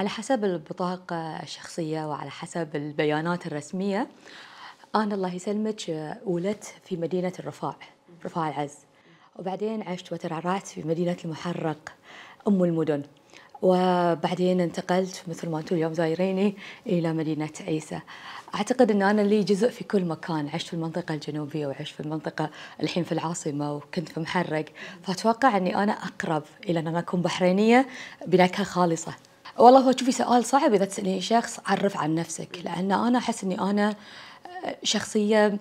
على حسب البطاقة الشخصية وعلى حسب البيانات الرسمية أنا الله يسلمك ولدت في مدينة الرفاع رفاع العز وبعدين عشت وترعرعت في مدينة المحرق أم المدن وبعدين انتقلت مثل ما انتم اليوم زايريني الى مدينه عيسى. اعتقد ان انا لي جزء في كل مكان، عشت في المنطقه الجنوبيه وعشت في المنطقه الحين في العاصمه وكنت في محرق، فاتوقع اني انا اقرب الى ان انا اكون بحرينيه بنكهه خالصه. والله هو شوفي سؤال صعب اذا تسالني شخص عرف عن نفسك لان انا احس اني انا آه، شخصيه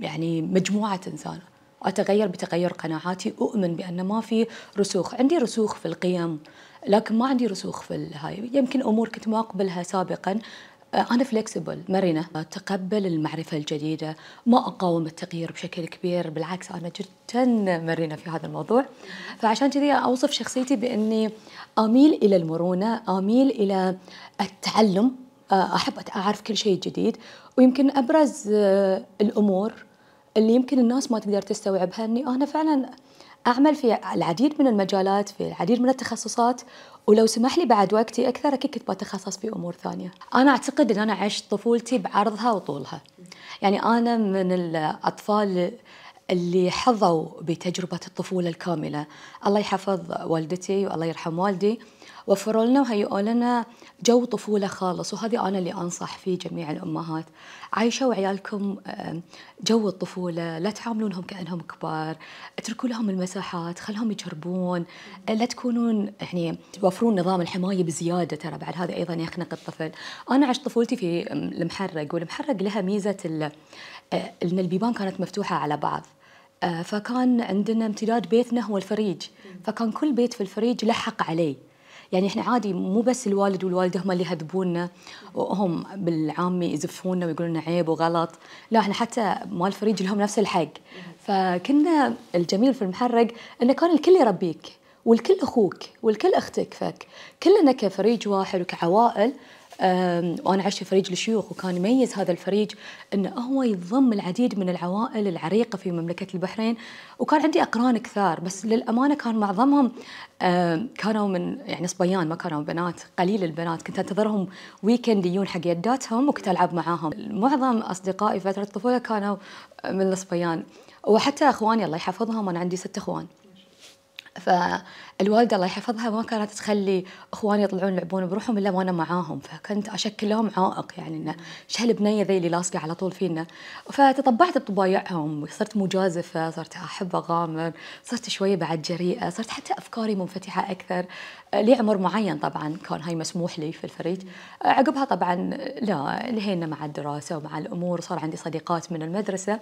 يعني مجموعه انسان اتغير بتغير قناعاتي اؤمن بان ما في رسوخ عندي رسوخ في القيم لكن ما عندي رسوخ في الهاي يمكن امور كنت ما اقبلها سابقا آه، أنا فلكسبل مرنة أتقبل آه، المعرفة الجديدة ما أقاوم التغيير بشكل كبير بالعكس أنا جدا مرنة في هذا الموضوع فعشان كذي أوصف شخصيتي بأني أميل إلى المرونة أميل إلى التعلم آه، أحب أعرف كل شيء جديد ويمكن أبرز الأمور اللي يمكن الناس ما تقدر تستوعبها أني أنا فعلا أعمل في العديد من المجالات في العديد من التخصصات ولو سمح لي بعد وقتي اكثر اكيد كنت بتخصص في امور ثانيه. انا اعتقد ان انا عشت طفولتي بعرضها وطولها. يعني انا من الاطفال اللي حظوا بتجربة الطفولة الكاملة الله يحفظ والدتي والله يرحم والدي وفروا لنا وهيئوا لنا جو طفولة خالص وهذه أنا اللي أنصح فيه جميع الأمهات عايشوا عيالكم جو الطفولة لا تعاملونهم كأنهم كبار اتركوا لهم المساحات خلهم يجربون لا تكونون يعني توفرون نظام الحماية بزيادة ترى بعد هذا أيضا يخنق الطفل أنا عشت طفولتي في المحرق والمحرق لها ميزة آه، أن البيبان كانت مفتوحة على بعض آه، فكان عندنا امتداد بيتنا هو الفريج فكان كل بيت في الفريج لحق علي عليه يعني احنا عادي مو بس الوالد والوالده هم اللي يهذبونا وهم بالعامي يزفونا ويقولون عيب وغلط لا احنا حتى مال الفريج لهم نفس الحق فكنا الجميل في المحرق انه كان الكل يربيك والكل اخوك والكل اختك فك كلنا كفريج واحد وكعوائل وانا عشت في فريج الشيوخ وكان يميز هذا الفريج انه هو يضم العديد من العوائل العريقه في مملكه البحرين وكان عندي اقران كثار بس للامانه كان معظمهم كانوا من يعني صبيان ما كانوا بنات قليل البنات كنت انتظرهم ويكند يجون حق يداتهم وكنت العب معاهم معظم اصدقائي فتره الطفوله كانوا من الصبيان وحتى اخواني الله يحفظهم انا عندي ست اخوان ف الوالده الله يحفظها ما كانت تخلي اخواني يطلعون يلعبون بروحهم الا وانا معاهم فكنت اشكل لهم عائق يعني انه ايش هالبنيه ذي اللي لاصقه على طول فينا فتطبعت بطبايعهم وصرت مجازفه صرت احب اغامر صرت شويه بعد جريئه صرت حتى افكاري منفتحه اكثر لي عمر معين طبعا كان هاي مسموح لي في الفريج عقبها طبعا لا لهينا مع الدراسه ومع الامور صار عندي صديقات من المدرسه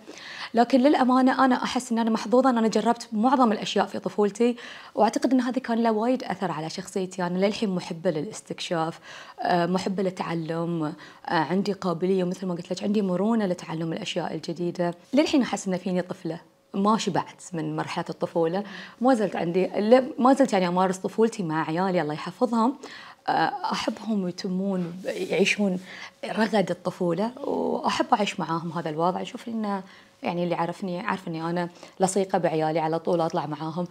لكن للامانه انا احس ان انا محظوظه ان انا جربت معظم الاشياء في طفولتي واعتقد لأن هذا كان له وايد أثر على شخصيتي أنا للحين محبة للاستكشاف آه، محبة للتعلم آه، عندي قابلية مثل ما قلت لك عندي مرونة لتعلم الأشياء الجديدة للحين أحس أن فيني طفلة ما شبعت من مرحله الطفوله ما زلت عندي ما زلت يعني امارس طفولتي مع عيالي الله يحفظهم آه، احبهم يتمون يعيشون رغد الطفوله واحب اعيش معاهم هذا الوضع اشوف انه يعني اللي عرفني عارف اني انا لصيقه بعيالي على طول اطلع معاهم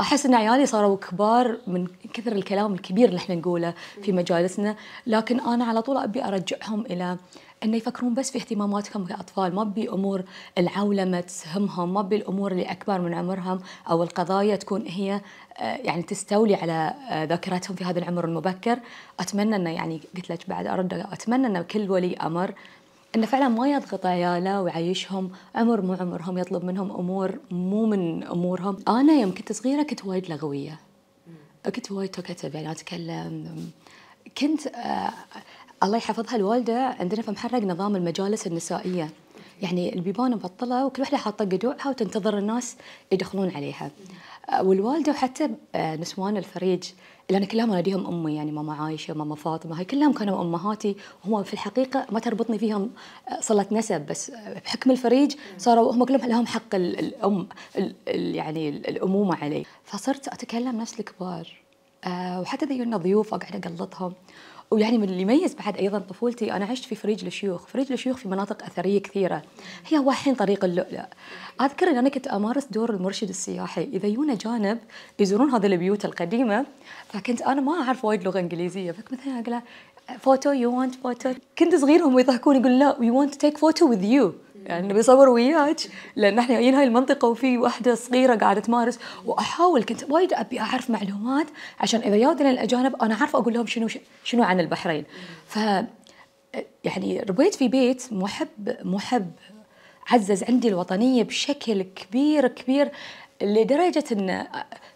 احس ان عيالي صاروا كبار من كثر الكلام الكبير اللي احنا نقوله في مجالسنا لكن انا على طول ابي ارجعهم الى انه يفكرون بس في اهتماماتهم كاطفال ما ابي امور العولمه تسهمهم ما ابي الامور اللي اكبر من عمرهم او القضايا تكون هي آه، يعني تستولي على آه، ذاكرتهم في هذا العمر المبكر اتمنى انه يعني قلت لك بعد ارد اتمنى انه كل ولي امر انه فعلا ما يضغط عياله ويعيشهم عمر مو عمرهم يطلب منهم امور مو من امورهم انا يوم كنت صغيره كنت وايد لغويه كنت وايد توكتب يعني اتكلم كنت آه الله يحفظها الوالده عندنا في محرق نظام المجالس النسائيه يعني البيبان مبطله وكل واحده حاطه قدوعها وتنتظر الناس يدخلون عليها آه، والوالده وحتى آه، نسوان الفريج لان كلهم اناديهم امي يعني ماما عايشه وماما فاطمه هاي كلهم كانوا امهاتي وهم في الحقيقه ما تربطني فيهم آه، صله نسب بس بحكم الفريج صاروا هم كلهم لهم حق الام يعني الامومه علي فصرت اتكلم نفس الكبار وحتى ذي ضيوف اقعد اقلطهم ويعني من اللي يميز بعد ايضا طفولتي انا عشت في فريج الشيوخ، فريج الشيوخ في مناطق اثريه كثيره هي واحين طريق اللؤلؤ. اذكر ان انا كنت امارس دور المرشد السياحي، اذا يونا جانب يزورون هذه البيوت القديمه فكنت انا ما اعرف وايد لغه انجليزيه فكنت مثلا اقول فوتو يو ونت فوتو كنت صغيرهم هم يضحكون يقول لا وي ونت تيك فوتو وذ يو يعني بيصوروا وياك لان احنا جايين هاي المنطقه وفي واحده صغيره قاعده تمارس واحاول كنت وايد ابي اعرف معلومات عشان اذا يودنا الاجانب انا عارفه اقول لهم شنو شنو عن البحرين ف يعني ربيت في بيت محب محب عزز عندي الوطنيه بشكل كبير كبير لدرجه ان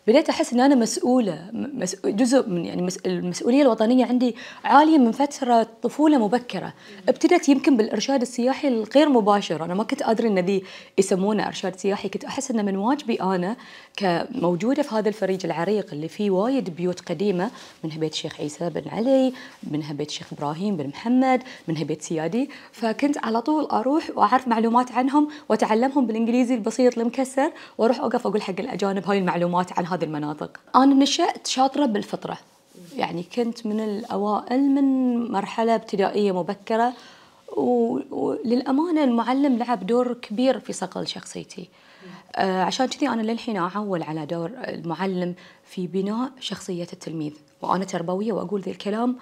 بديت احس ان انا مسؤوله مسؤول جزء من يعني المسؤوليه الوطنيه عندي عاليه من فتره طفوله مبكره ابتدت يمكن بالارشاد السياحي الغير مباشر انا ما كنت ادري ان ذي يسمونه ارشاد سياحي كنت احس انه من واجبي انا كموجوده في هذا الفريج العريق اللي فيه وايد بيوت قديمه منها بيت الشيخ عيسى بن علي منها بيت الشيخ ابراهيم بن محمد منها بيت سيادي فكنت على طول اروح واعرف معلومات عنهم واتعلمهم بالانجليزي البسيط المكسر واروح اوقف اقول حق الاجانب هاي المعلومات عن هذا هذه المناطق أنا نشأت شاطرة بالفطرة يعني كنت من الأوائل من مرحلة ابتدائية مبكرة وللأمانة المعلم لعب دور كبير في صقل شخصيتي آه، عشان كذي أنا للحين أعول على دور المعلم في بناء شخصية التلميذ وأنا تربوية وأقول ذي الكلام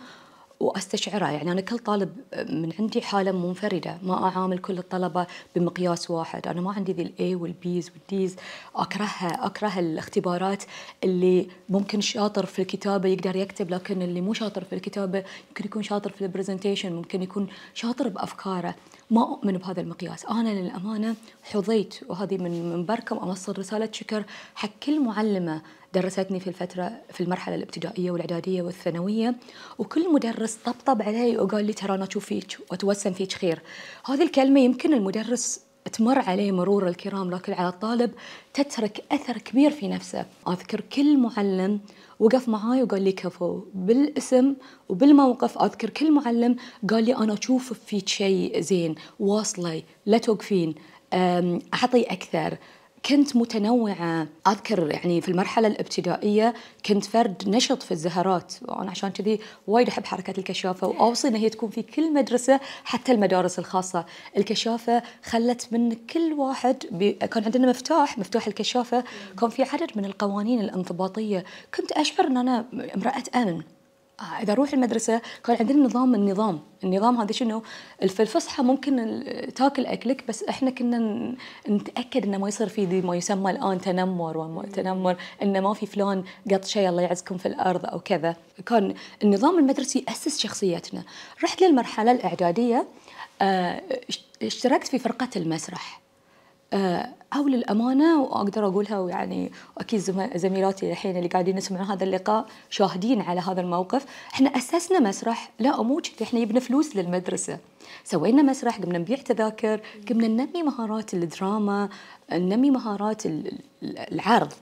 واستشعرها يعني انا كل طالب من عندي حاله منفرده ما اعامل كل الطلبه بمقياس واحد انا ما عندي ذي الاي والبيز والديز اكرهها اكره الاختبارات اللي ممكن شاطر في الكتابه يقدر يكتب لكن اللي مو شاطر في الكتابه يمكن يكون شاطر في البرزنتيشن ممكن يكون شاطر بافكاره ما أؤمن بهذا المقياس أنا للأمانة حظيت وهذه من بركم أوصل رسالة شكر حق كل معلمة درستني في الفترة في المرحلة الابتدائية والإعدادية والثانوية وكل مدرس طبطب علي وقال لي ترى أنا أشوف فيك وأتوسم فيك خير هذه الكلمة يمكن المدرس تمر عليه مرور الكرام لكن على الطالب تترك أثر كبير في نفسه أذكر كل معلم وقف معاي وقال لي كفو بالاسم وبالموقف أذكر كل معلم قال لي أنا أشوف فيك شيء زين واصلي لا توقفين أعطي أكثر كنت متنوعة أذكر يعني في المرحلة الابتدائية كنت فرد نشط في الزهرات وأنا عشان كذي وايد أحب حركة الكشافة وأوصي إن هي تكون في كل مدرسة حتى المدارس الخاصة الكشافة خلت من كل واحد بي... كان عندنا مفتاح مفتاح الكشافة كان في عدد من القوانين الانضباطية كنت أشعر أن أنا امرأة أمن آه، اذا اروح المدرسه كان عندنا نظام النظام النظام هذا شنو في الفصحى ممكن تاكل اكلك بس احنا كنا نتاكد انه ما يصير في ما يسمى الان تنمر وتنمر انه ما في فلان قط شيء الله يعزكم في الارض او كذا كان النظام المدرسي اسس شخصيتنا رحت للمرحله الاعداديه آه، اشتركت في فرقه المسرح آه، أو للأمانة وأقدر أقولها ويعني أكيد زميلاتي الحين اللي قاعدين يسمعون هذا اللقاء شاهدين على هذا الموقف إحنا أسسنا مسرح لا مو كذي يعني إحنا جبنا فلوس للمدرسة سوينا مسرح قمنا نبيع تذاكر قمنا ننمي مهارات الدراما ننمي مهارات العرض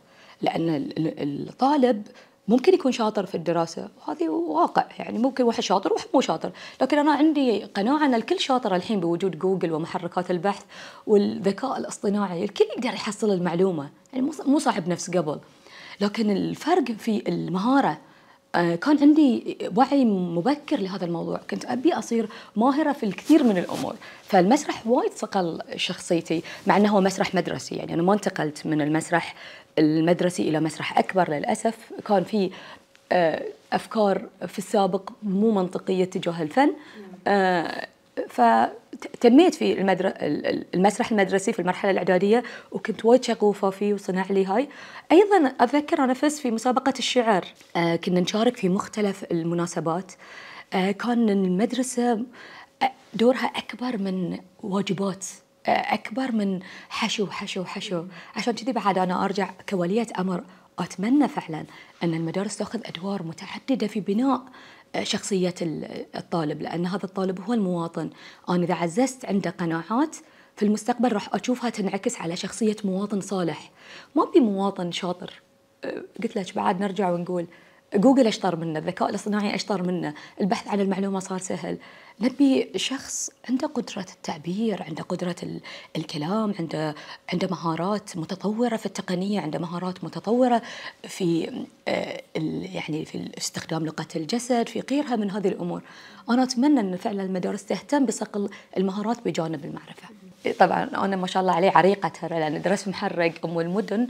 لأن الطالب ممكن يكون شاطر في الدراسه وهذه واقع يعني ممكن واحد شاطر وواحد مو شاطر لكن انا عندي قناعه ان الكل شاطر الحين بوجود جوجل ومحركات البحث والذكاء الاصطناعي الكل يقدر يحصل المعلومه يعني مو صعب نفس قبل لكن الفرق في المهاره آه، كان عندي وعي مبكر لهذا الموضوع كنت أبي أصير ماهرة في الكثير من الأمور فالمسرح وايد صقل شخصيتي مع أنه هو مسرح مدرسي يعني أنا ما انتقلت من المسرح المدرسي إلى مسرح أكبر للأسف كان في آه، أفكار في السابق مو منطقية تجاه الفن آه، ف تميت في المدر... المسرح المدرسي في المرحلة الإعدادية وكنت وايد شغوفة فيه وصنع لي هاي أيضا أتذكر أنا فزت في مسابقة الشعر آه كنا نشارك في مختلف المناسبات آه كان المدرسة آه، دورها أكبر من واجبات آه، أكبر من حشو حشو حشو عشان كذي بعد أنا أرجع كولية أمر أتمنى فعلا أن المدارس تأخذ أدوار متعددة في بناء شخصية الطالب لأن هذا الطالب هو المواطن أنا إذا عززت عنده قناعات في المستقبل راح أشوفها تنعكس على شخصية مواطن صالح ما بمواطن شاطر أه، قلت لك بعد نرجع ونقول جوجل اشطر منه الذكاء الاصطناعي اشطر منه البحث عن المعلومه صار سهل نبي شخص عنده قدرة التعبير عنده قدرة الكلام عنده عنده مهارات متطورة في التقنية عنده مهارات متطورة في آه، يعني في استخدام لغة الجسد في غيرها من هذه الأمور أنا أتمنى أن فعلا المدارس تهتم بصقل المهارات بجانب المعرفة طبعا أنا ما شاء الله عليه عريقة ترى لأن درس محرق أم المدن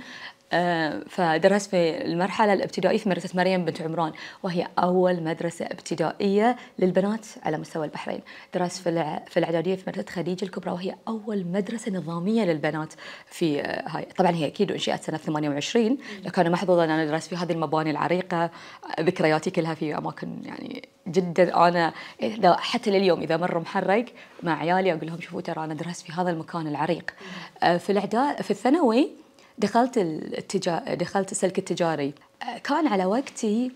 آه، فدرست في المرحلة الابتدائية في مدرسة مريم بنت عمران وهي أول مدرسة ابتدائية للبنات على مستوى البحرين درست في الإعدادية في مدرسة خديجة الكبرى وهي أول مدرسة نظامية للبنات في آه، هاي طبعا هي أكيد أنشئت سنة 28 لكن أنا محظوظة أن أنا درست في هذه المباني العريقة ذكرياتي آه، كلها في أماكن يعني جدا انا اذا حتى لليوم اذا مر محرق مع عيالي اقول لهم شوفوا ترى انا درست في هذا المكان العريق في الاعداد في الثانوي دخلت التجا... دخلت السلك التجاري آه، كان على وقتي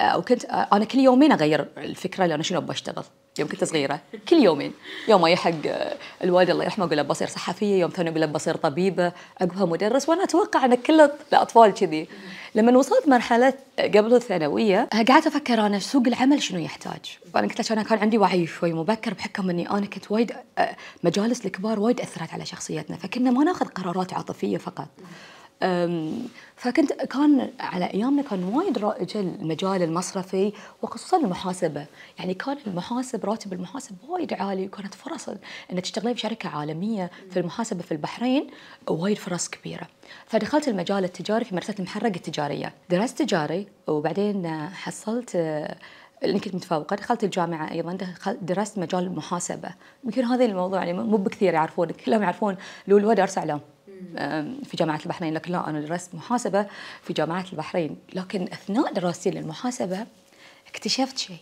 آه، وكنت آه، انا كل يومين اغير الفكره انا شنو بشتغل يوم كنت صغيره كل يومين يوم ما يحق آه، الوالد الله يرحمه اقول له بصير صحفيه يوم ثاني اقول له بصير طبيبه أقوى مدرس وانا اتوقع ان كل الاطفال كذي لما وصلت مرحله آه، قبل الثانويه آه، قعدت افكر انا سوق العمل شنو يحتاج وأنا قلت لك انا كان عندي وعي شوي مبكر بحكم اني انا كنت وايد مجالس الكبار وايد اثرت على شخصيتنا فكنا ما ناخذ قرارات عاطفيه فقط فكنت كان على ايامنا كان وايد رائج المجال المصرفي وخصوصا المحاسبه، يعني كان المحاسب راتب المحاسب وايد عالي وكانت فرص ان تشتغلين في شركه عالميه في المحاسبه في البحرين وايد فرص كبيره. فدخلت المجال التجاري في مدرسه المحرق التجاريه، درست تجاري وبعدين حصلت اللي كنت متفوقه دخلت الجامعه ايضا درست مجال المحاسبه يمكن هذا الموضوع يعني مو بكثير يعرفون كلهم يعرفون لولو درس اعلام في جامعة البحرين لكن لا أنا درست محاسبة في جامعة البحرين لكن أثناء دراستي للمحاسبة اكتشفت شيء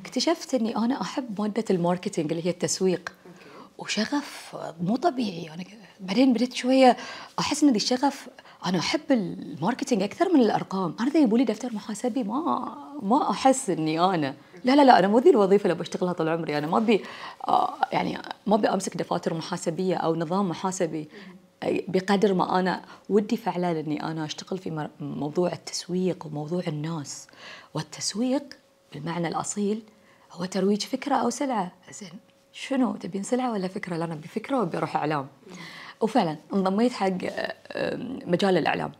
اكتشفت أني أنا أحب مادة الماركتينج اللي هي التسويق وشغف مو طبيعي أنا بعدين بديت شوية أحس أن الشغف انا احب الماركتينج اكثر من الارقام انا اذا يبوا لي دفتر محاسبي ما ما احس اني انا لا لا لا انا مو ذي الوظيفه اللي بشتغلها طول عمري انا ما ابي آه، يعني ما ابي امسك دفاتر محاسبيه او نظام محاسبي بقدر ما انا ودي فعلا اني انا اشتغل في موضوع التسويق وموضوع الناس والتسويق بالمعنى الاصيل هو ترويج فكره او سلعه زين شنو تبين سلعه ولا فكره لا انا بفكره وبروح اعلام وفعلا انضميت حق مجال الاعلام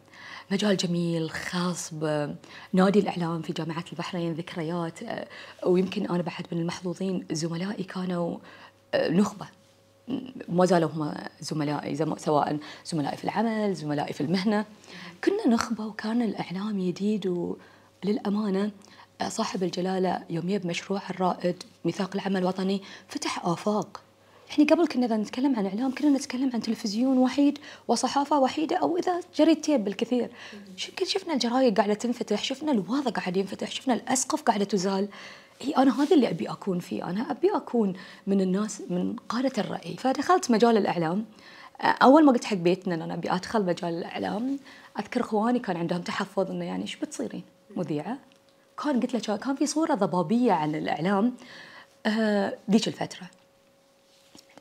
مجال جميل خاص بنادي الاعلام في جامعه البحرين ذكريات آه، ويمكن انا بعد من المحظوظين زملائي كانوا آه، نخبه ما زالوا هم زملائي سواء زملائي في العمل زملائي في المهنة كنا نخبة وكان الإعلام جديد وللأمانة صاحب الجلالة يوم يب مشروع الرائد ميثاق العمل الوطني فتح آفاق يعني قبل كنا إذا نتكلم عن إعلام كنا نتكلم عن تلفزيون وحيد وصحافة وحيدة أو إذا جريدتين بالكثير شفنا الجرايد قاعدة تنفتح شفنا الواضة قاعد ينفتح شفنا الأسقف قاعدة تزال هي انا هذا اللي ابي اكون فيه انا ابي اكون من الناس من قاده الراي فدخلت مجال الاعلام اول ما قلت حق بيتنا ان انا ابي ادخل مجال الاعلام اذكر اخواني كان عندهم تحفظ انه يعني ايش بتصيرين مذيعه كان قلت له كان في صوره ضبابيه عن الاعلام ذيك الفتره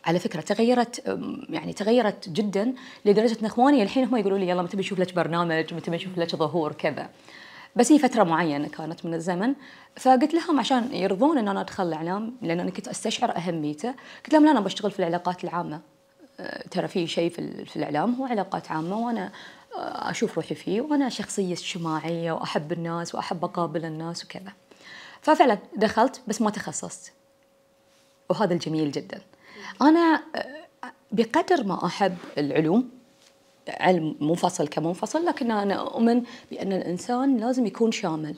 على فكره تغيرت يعني تغيرت جدا لدرجه ان اخواني الحين هم يقولوا لي يلا متى بنشوف لك برنامج متى بنشوف لك ظهور كذا بس هي فتره معينه كانت من الزمن فقلت لهم عشان يرضون ان انا ادخل الاعلام لان انا كنت استشعر اهميته قلت لهم لا انا بشتغل في العلاقات العامه أه، ترى في شيء في, الاعلام هو علاقات عامه وانا أه، اشوف روحي فيه وانا شخصيه اجتماعيه واحب الناس واحب اقابل الناس وكذا ففعلا دخلت بس ما تخصصت وهذا الجميل جدا انا أه، بقدر ما احب العلوم علم منفصل كمنفصل لكن أنا أؤمن بأن الإنسان لازم يكون شامل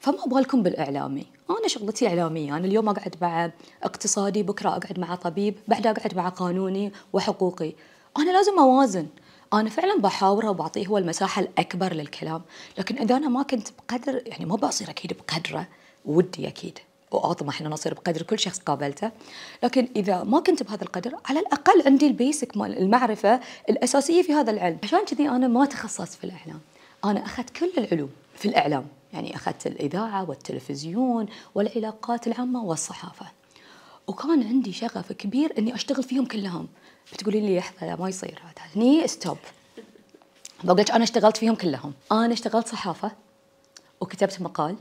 فما بالكم بالإعلامي أنا شغلتي إعلامية أنا اليوم أقعد مع اقتصادي بكرة أقعد مع طبيب بعدها أقعد مع قانوني وحقوقي أنا لازم أوازن أنا فعلا بحاوره وبعطيه هو المساحة الأكبر للكلام لكن إذا أنا ما كنت بقدر يعني ما بصير أكيد بقدره ودي أكيد واطمح ان اصير بقدر كل شخص قابلته لكن اذا ما كنت بهذا القدر على الاقل عندي البيسك مال المعرفه الاساسيه في هذا العلم عشان كذي انا ما تخصصت في الاعلام انا اخذت كل العلوم في الاعلام يعني اخذت الاذاعه والتلفزيون والعلاقات العامه والصحافه وكان عندي شغف كبير اني اشتغل فيهم كلهم بتقولي لي لحظه ما يصير هذا هني ستوب بقول لك انا اشتغلت فيهم كلهم انا اشتغلت صحافه وكتبت مقال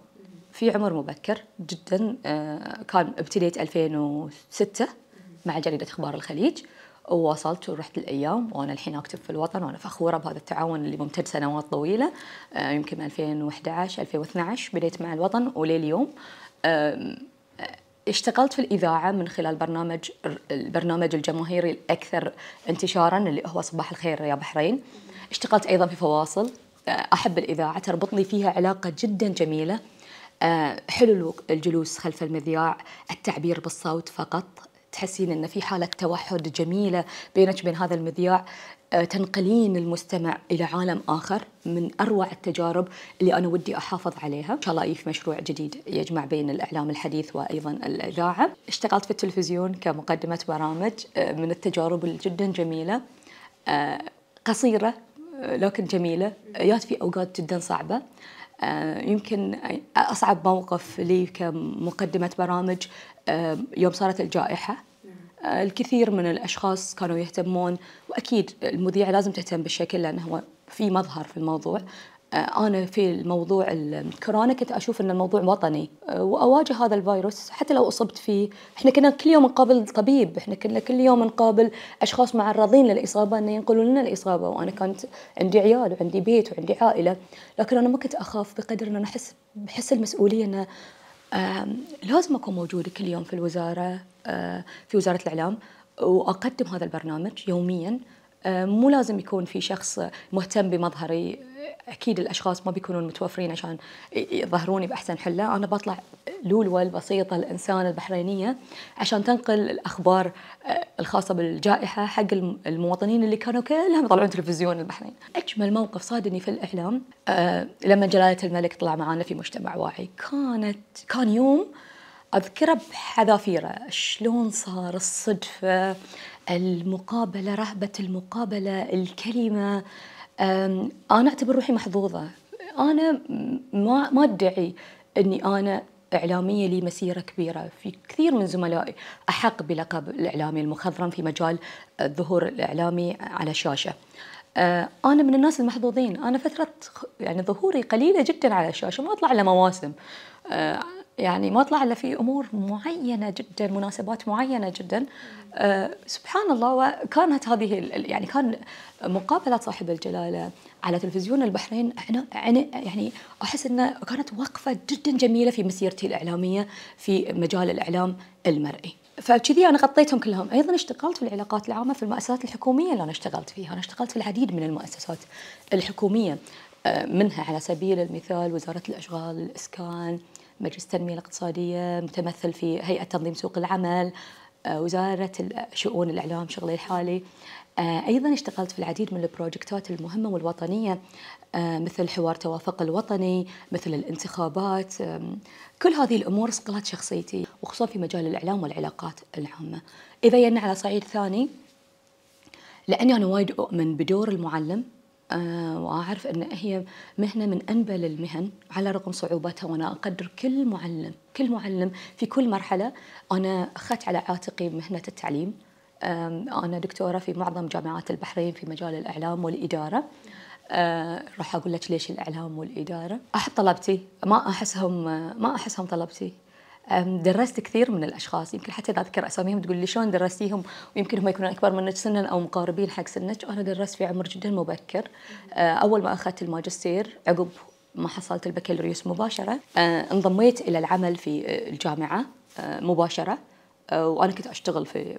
في عمر مبكر جدا آه، كان ابتديت 2006 مع جريدة أخبار الخليج وواصلت ورحت الايام وانا الحين اكتب في الوطن وانا فخوره بهذا التعاون اللي ممتد سنوات طويله آه، يمكن 2011 2012 بديت مع الوطن ولي اليوم آه، اشتغلت في الإذاعة من خلال برنامج البرنامج الجماهيري الأكثر انتشارا اللي هو صباح الخير يا بحرين اشتغلت أيضا في فواصل أحب الإذاعة تربطني فيها علاقة جدا جميلة آه، حلو الجلوس خلف المذياع التعبير بالصوت فقط تحسين ان في حاله توحد جميله بينك وبين هذا المذياع آه، تنقلين المستمع الى عالم اخر من اروع التجارب اللي انا ودي احافظ عليها، ان شاء الله في مشروع جديد يجمع بين الاعلام الحديث وايضا الاذاعه. اشتغلت في التلفزيون كمقدمه برامج آه، من التجارب الجدا جميله قصيره لكن جميله، جات في اوقات جدا صعبه. آه، يمكن أصعب موقف لي كمقدمة برامج آه، يوم صارت الجائحة آه، الكثير من الأشخاص كانوا يهتمون وأكيد المذيعة لازم تهتم بالشكل لأنه هو في مظهر في الموضوع آه، انا في الموضوع الكورونا كنت اشوف ان الموضوع وطني آه، واواجه هذا الفيروس حتى لو اصبت فيه احنا كنا كل يوم نقابل طبيب احنا كنا كل يوم نقابل اشخاص معرضين للاصابه انه ينقلون لنا الاصابه وانا كانت عندي عيال وعندي بيت وعندي عائله لكن انا ما كنت اخاف بقدر ان انا احس بحس المسؤوليه انه لازم اكون موجوده كل يوم في الوزاره آه، في وزاره الاعلام واقدم هذا البرنامج يوميا آه، مو لازم يكون في شخص مهتم بمظهري اكيد الاشخاص ما بيكونون متوفرين عشان يظهروني باحسن حله انا بطلع لولوه البسيطه الانسانه البحرينيه عشان تنقل الاخبار آه، الخاصه بالجائحه حق المواطنين اللي كانوا كلهم يطلعون تلفزيون البحرين اجمل موقف صادني في الاعلام آه، لما جلاله الملك طلع معنا في مجتمع واعي كانت كان يوم اذكره بحذافيره شلون صار الصدفه المقابله رهبه المقابله الكلمه انا اعتبر روحي محظوظه انا ما ما ادعي اني انا إعلامية لي مسيرة كبيرة في كثير من زملائي أحق بلقب الإعلامي المخضرم في مجال الظهور الإعلامي على الشاشة أنا من الناس المحظوظين أنا فترة يعني ظهوري قليلة جدا على الشاشة ما أطلع إلا مواسم يعني ما طلع الا في امور معينه جدا مناسبات معينه جدا آه، سبحان الله وكانت هذه يعني كان مقابله صاحب الجلاله على تلفزيون البحرين انا يعني احس انه كانت وقفه جدا جميله في مسيرتي الاعلاميه في مجال الاعلام المرئي. فكذي انا غطيتهم كلهم، ايضا اشتغلت في العلاقات العامه في المؤسسات الحكوميه اللي انا اشتغلت فيها، انا اشتغلت في العديد من المؤسسات الحكوميه آه، منها على سبيل المثال وزاره الاشغال، الاسكان، مجلس التنمية الاقتصادية متمثل في هيئة تنظيم سوق العمل آه، وزارة شؤون الإعلام شغلي الحالي آه، أيضا اشتغلت في العديد من البروجكتات المهمة والوطنية آه، مثل حوار توافق الوطني مثل الانتخابات كل هذه الأمور صقلت شخصيتي وخصوصا في مجال الإعلام والعلاقات العامة إذا ينا على صعيد ثاني لأني أنا وايد أؤمن بدور المعلم آه، وأعرف أن هي مهنة من أنبل المهن على رغم صعوبتها وأنا أقدر كل معلم كل معلم في كل مرحلة أنا أخذت على عاتقي مهنة التعليم أنا دكتورة في معظم جامعات البحرين في مجال الإعلام والإدارة آه راح أقول لك ليش الإعلام والإدارة أحب طلبتي ما أحسهم ما أحسهم طلبتي درست كثير من الاشخاص يمكن حتى اذا اذكر اساميهم تقول لي شلون درستيهم ويمكن هم يكونون اكبر منك سنا او مقاربين حق سنك وانا درست في عمر جدا مبكر أه، اول ما اخذت الماجستير عقب ما حصلت البكالوريوس مباشره أه، انضميت الى العمل في أه، الجامعه مباشره وانا كنت اشتغل في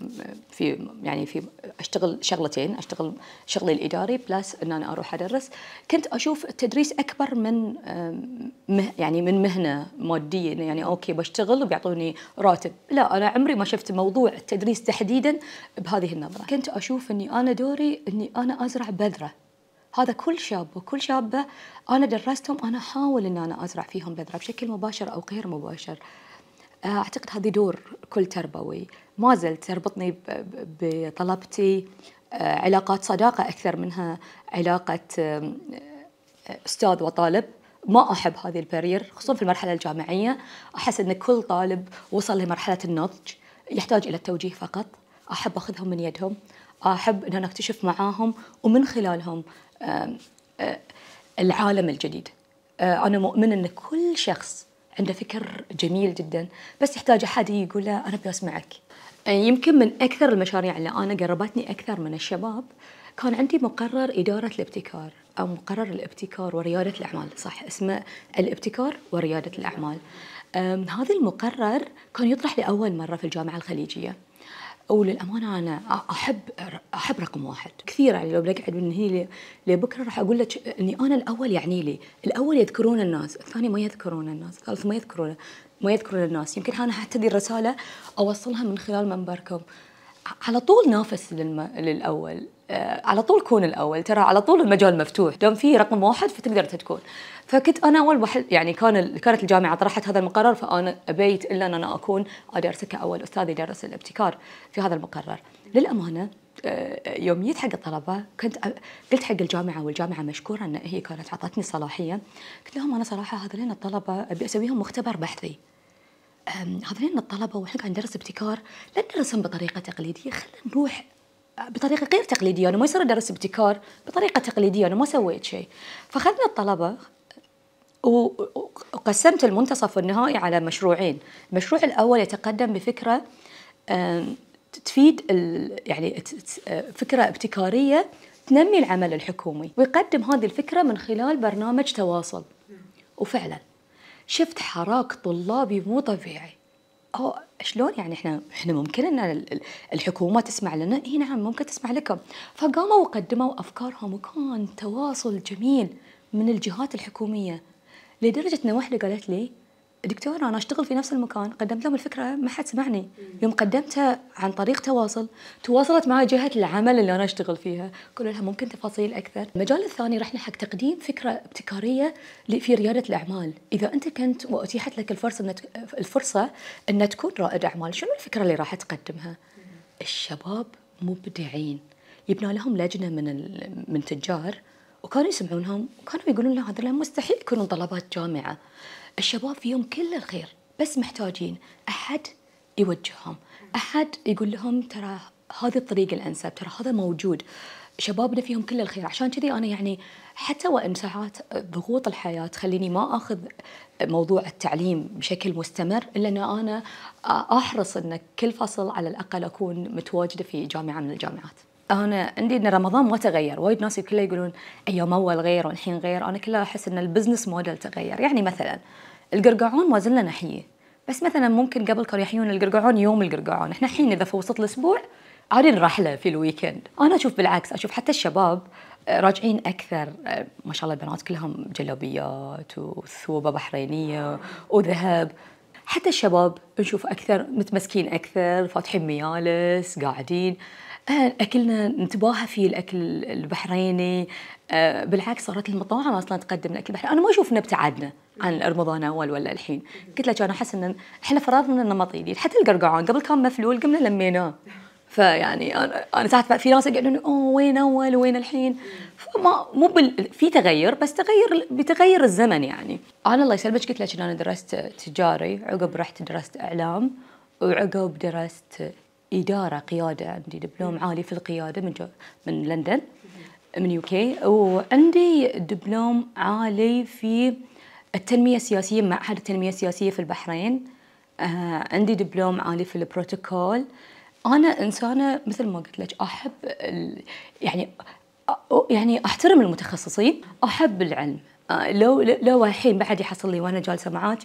في يعني في اشتغل شغلتين اشتغل شغلي الاداري بلس ان انا اروح ادرس كنت اشوف التدريس اكبر من يعني من مهنه ماديه يعني اوكي بشتغل وبيعطوني راتب لا انا عمري ما شفت موضوع التدريس تحديدا بهذه النظره كنت اشوف اني انا دوري اني انا ازرع بذره هذا كل شاب وكل شابه انا درستهم انا احاول ان انا ازرع فيهم بذره بشكل مباشر او غير مباشر آه، اعتقد هذه دور كل تربوي ما زلت تربطني بطلبتي آه، علاقات صداقه اكثر منها علاقه آه، استاذ وطالب ما احب هذه البرير خصوصا في المرحله الجامعيه احس ان كل طالب وصل لمرحله النضج يحتاج الى التوجيه فقط احب اخذهم من يدهم احب ان انا اكتشف معاهم ومن خلالهم العالم الجديد انا مؤمن ان كل شخص عنده فكر جميل جدا بس يحتاج احد يقول له انا ابي اسمعك يمكن من اكثر المشاريع اللي انا قربتني اكثر من الشباب كان عندي مقرر اداره الابتكار او مقرر الابتكار ورياده الاعمال صح اسمه الابتكار ورياده الاعمال هذا المقرر كان يطرح لاول مره في الجامعه الخليجيه وللامانه انا احب احب رقم واحد كثير يعني لو بقعد من هنا لبكره راح اقول لك اني انا الاول يعني لي الاول يذكرون الناس الثاني ما يذكرون الناس الثالث ما يذكرون ما يذكرون الناس يمكن انا حتى دي الرساله اوصلها من خلال منبركم على طول نافس للم... للاول آه، على طول كون الاول ترى على طول المجال مفتوح دام في رقم واحد فتقدر تكون فكنت انا اول واحد يعني كان كانت الجامعه طرحت هذا المقرر فانا ابيت الا ان انا اكون ادرس كاول استاذ يدرس الابتكار في هذا المقرر للامانه آه، يوم جيت حق الطلبه كنت قلت حق الجامعه والجامعه مشكوره ان هي كانت عطتني صلاحيه قلت لهم انا صراحه هذولين الطلبه ابي اسويهم مختبر بحثي هذولين الطلبه واحنا قاعدين ندرس ابتكار لا ندرسهم بطريقه تقليديه خلينا نروح بطريقه غير تقليديه انا ما يصير ادرس ابتكار بطريقه تقليديه انا ما سويت شيء فاخذنا الطلبه وقسمت المنتصف والنهائي على مشروعين المشروع الاول يتقدم بفكره تفيد يعني فكره ابتكاريه تنمي العمل الحكومي ويقدم هذه الفكره من خلال برنامج تواصل وفعلا شفت حراك طلابي مو طبيعي أو شلون يعني احنا احنا ممكن ان الحكومه تسمع لنا؟ اي نعم ممكن تسمع لكم، فقاموا وقدموا افكارهم وكان تواصل جميل من الجهات الحكوميه لدرجه ان واحده قالت لي دكتور انا اشتغل في نفس المكان قدمت لهم الفكره ما حد سمعني يوم قدمتها عن طريق تواصل تواصلت معي جهه العمل اللي انا اشتغل فيها كل لها ممكن تفاصيل اكثر المجال الثاني رحنا حق تقديم فكره ابتكاريه في رياده الاعمال اذا انت كنت واتيحت لك الفرصه ان الفرصه ان تكون رائد اعمال شنو الفكره اللي راح تقدمها الشباب مبدعين جبنا لهم لجنه من من تجار وكانوا يسمعونهم وكانوا يقولون لهم هذول مستحيل يكونون طلبات جامعه الشباب فيهم كل الخير بس محتاجين احد يوجههم احد يقول لهم ترى هذه الطريق الانسب ترى هذا موجود شبابنا فيهم كل الخير عشان كذي انا يعني حتى وان ساعات ضغوط الحياه تخليني ما اخذ موضوع التعليم بشكل مستمر الا ان انا احرص ان كل فصل على الاقل اكون متواجده في جامعه من الجامعات انا عندي ان رمضان ما تغير وايد ناس كله يقولون ايام أيوة اول غير والحين غير انا كلها احس ان البزنس موديل تغير يعني مثلا القرقعون ما زلنا نحييه بس مثلا ممكن قبل كانوا يحيون القرقعون يوم القرقعون احنا الحين اذا في وسط الاسبوع عادي نروح له في الويكند انا اشوف بالعكس اشوف حتى الشباب راجعين اكثر ما شاء الله البنات كلهم جلابيات وثوبه بحرينيه وذهب حتى الشباب نشوف اكثر متمسكين اكثر فاتحين ميالس قاعدين آه، اكلنا نتباهى فيه الاكل البحريني آه، بالعكس صارت المطاعم اصلا تقدم الاكل البحريني انا ما اشوف انه ابتعدنا عن رمضان اول ولا الحين قلت لك انا احس ان احنا فرضنا انه جديد حتى القرقعان قبل كان مفلول قمنا لميناه فيعني انا انا ساعات في ناس يقعدون اوه وين اول وين الحين فما مو بال... في تغير بس تغير بتغير الزمن يعني انا الله يسلمك قلت لك انا درست تجاري عقب رحت درست اعلام وعقب درست اداره قياده عندي دبلوم عالي في القياده من جو من لندن من يو كي وعندي دبلوم عالي في التنميه السياسيه معهد التنميه السياسيه في البحرين آه عندي دبلوم عالي في البروتوكول انا انسانه مثل ما قلت لك احب يعني يعني احترم المتخصصين احب العلم آه، لو لو الحين بعد يحصل لي وانا جالسه معاك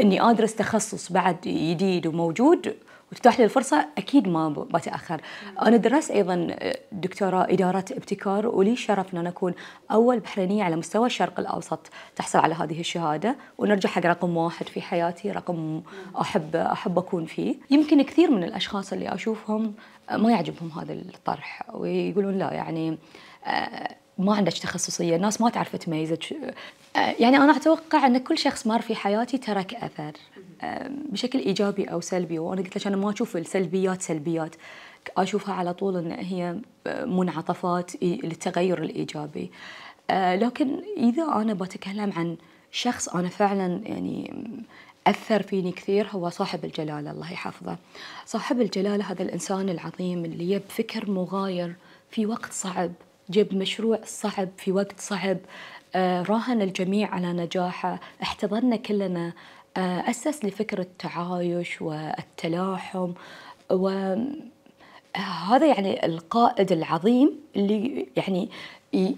اني ادرس تخصص بعد جديد وموجود وتتاح لي الفرصه اكيد ما بتاخر. انا درست ايضا آه، دكتوراه اداره ابتكار ولي شرف ان انا اكون اول بحرينيه على مستوى الشرق الاوسط تحصل على هذه الشهاده ونرجع حق رقم واحد في حياتي رقم احب احب اكون فيه. يمكن كثير من الاشخاص اللي اشوفهم آه، ما يعجبهم هذا الطرح ويقولون لا يعني آه، ما عندك تخصصيه، الناس ما تعرف تميزك. يعني انا اتوقع ان كل شخص مر في حياتي ترك اثر. بشكل ايجابي او سلبي وانا قلت لك انا ما اشوف السلبيات سلبيات اشوفها على طول ان هي منعطفات للتغير الايجابي آه، لكن اذا انا بتكلم عن شخص انا فعلا يعني اثر فيني كثير هو صاحب الجلاله الله يحفظه صاحب الجلاله هذا الانسان العظيم اللي يب فكر مغاير في وقت صعب جيب مشروع صعب في وقت صعب آه، راهن الجميع على نجاحه احتضننا كلنا آه، أسس لفكرة التعايش والتلاحم وهذا يعني القائد العظيم اللي يعني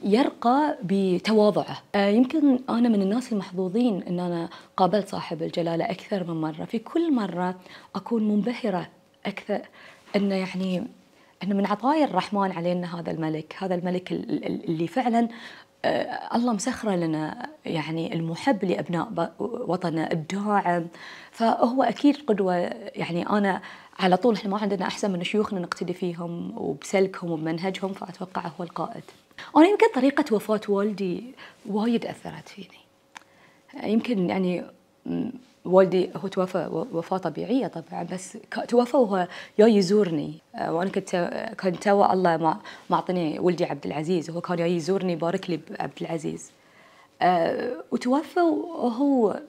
يرقى بتواضعه آه، يمكن أنا من الناس المحظوظين أن أنا قابلت صاحب الجلالة أكثر من مرة في كل مرة أكون منبهرة أكثر أنه يعني أنه من عطايا الرحمن علينا هذا الملك هذا الملك اللي فعلا آه، الله مسخره لنا يعني المحب لابناء وطننا الداعم فهو اكيد قدوه يعني انا على طول احنا ما عندنا احسن من شيوخنا نقتدي فيهم وبسلكهم وبمنهجهم فاتوقع هو القائد. انا يمكن طريقه وفاه والدي وايد اثرت فيني. يمكن يعني والدي هو توفى وفاة طبيعية طبعا بس توفى وهو جاي يزورني آه، وانا كنت كان توا الله معطيني ولدي عبد العزيز وهو كان جاي يزورني يبارك لي بعبد العزيز آه، وتوفى وهو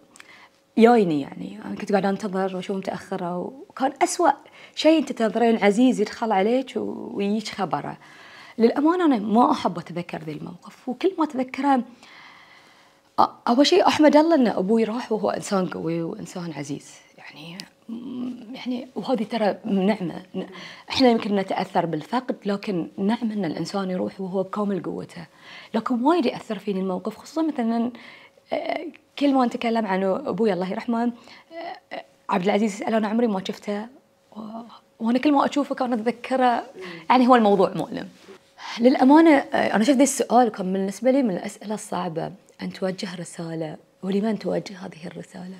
جايني يعني انا كنت قاعدة انتظر واشوفه متأخرة وكان أسوأ شيء تنتظرين عزيز يدخل عليك ويجيك خبره للأمانة أنا ما أحب أتذكر ذي الموقف وكل ما أتذكره اول شيء احمد الله ان ابوي راح وهو انسان قوي وانسان عزيز يعني يعني وهذه ترى نعمه احنا يمكن نتاثر بالفقد لكن نعمه ان الانسان يروح وهو بكامل قوته لكن وايد ياثر فيني الموقف خصوصا مثلا كل ما نتكلم عن ابوي الله يرحمه عبد العزيز يسال انا عمري ما شفته وانا كل ما اشوفه كان اتذكره يعني هو الموضوع مؤلم للامانه انا شفت السؤال كان بالنسبه لي من الاسئله الصعبه أن توجه رسالة ولمن توجه هذه الرسالة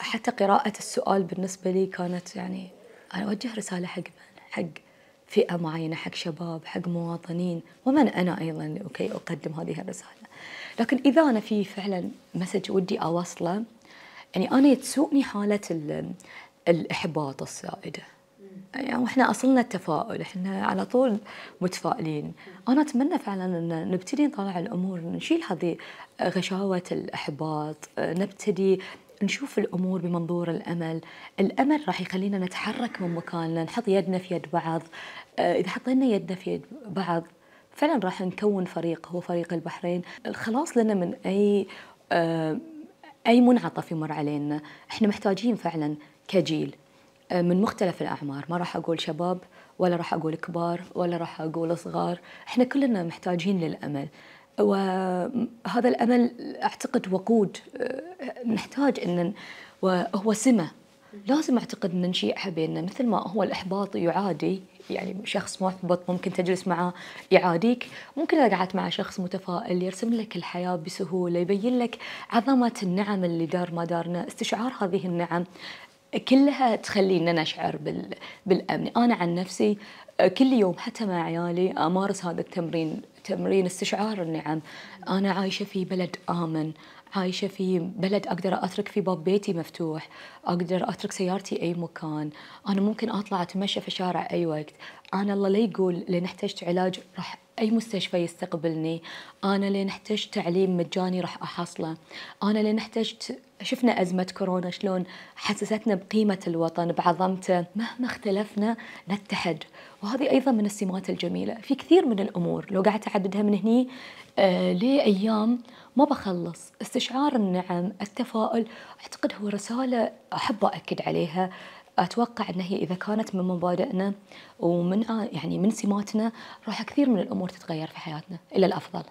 حتى قراءة السؤال بالنسبة لي كانت يعني أنا أوجه رسالة حق من؟ حق فئة معينة حق شباب حق مواطنين ومن أنا أيضا لكي أقدم هذه الرسالة لكن إذا أنا في فعلا مسج ودي أوصله يعني أنا تسوءني حالة الإحباط السائدة يعني احنا اصلنا التفاؤل احنا على طول متفائلين انا اتمنى فعلا ان نبتدي نطلع الامور نشيل هذه غشاوه الاحباط نبتدي نشوف الامور بمنظور الامل، الامل راح يخلينا نتحرك من مكاننا، نحط يدنا في يد بعض، آه، اذا حطينا يدنا في يد بعض فعلا راح نكون فريق هو فريق البحرين، الخلاص لنا من اي آه، اي منعطف يمر علينا، احنا محتاجين فعلا كجيل من مختلف الاعمار ما راح اقول شباب ولا راح اقول كبار ولا راح اقول صغار احنا كلنا محتاجين للامل وهذا الامل اعتقد وقود نحتاج ان وهو سمه لازم اعتقد ان نشيعها بيننا مثل ما هو الاحباط يعادي يعني شخص محبط ممكن تجلس معه يعاديك ممكن اذا قعدت مع شخص متفائل يرسم لك الحياه بسهوله يبين لك عظمه النعم اللي دار ما دارنا استشعار هذه النعم كلها تخلينا نشعر بال... بالامن انا عن نفسي آه، كل يوم حتى مع عيالي امارس هذا التمرين تمرين استشعار النعم انا عايشه في بلد امن عايشه في بلد اقدر اترك في باب بيتي مفتوح اقدر اترك سيارتي اي مكان انا ممكن اطلع اتمشى في شارع اي وقت انا الله لا يقول لان احتجت علاج راح اي مستشفى يستقبلني انا لين احتجت تعليم مجاني راح احصله انا لين احتجت شفنا أزمة كورونا شلون حسستنا بقيمة الوطن بعظمته مهما اختلفنا نتحد وهذه أيضا من السمات الجميلة في كثير من الأمور لو قعدت أعددها من هني آه لأيام ما بخلص استشعار النعم التفاؤل أعتقد هو رسالة أحب أكد عليها اتوقع ان هي اذا كانت من مبادئنا ومن يعني من سماتنا راح كثير من الامور تتغير في حياتنا الى الافضل.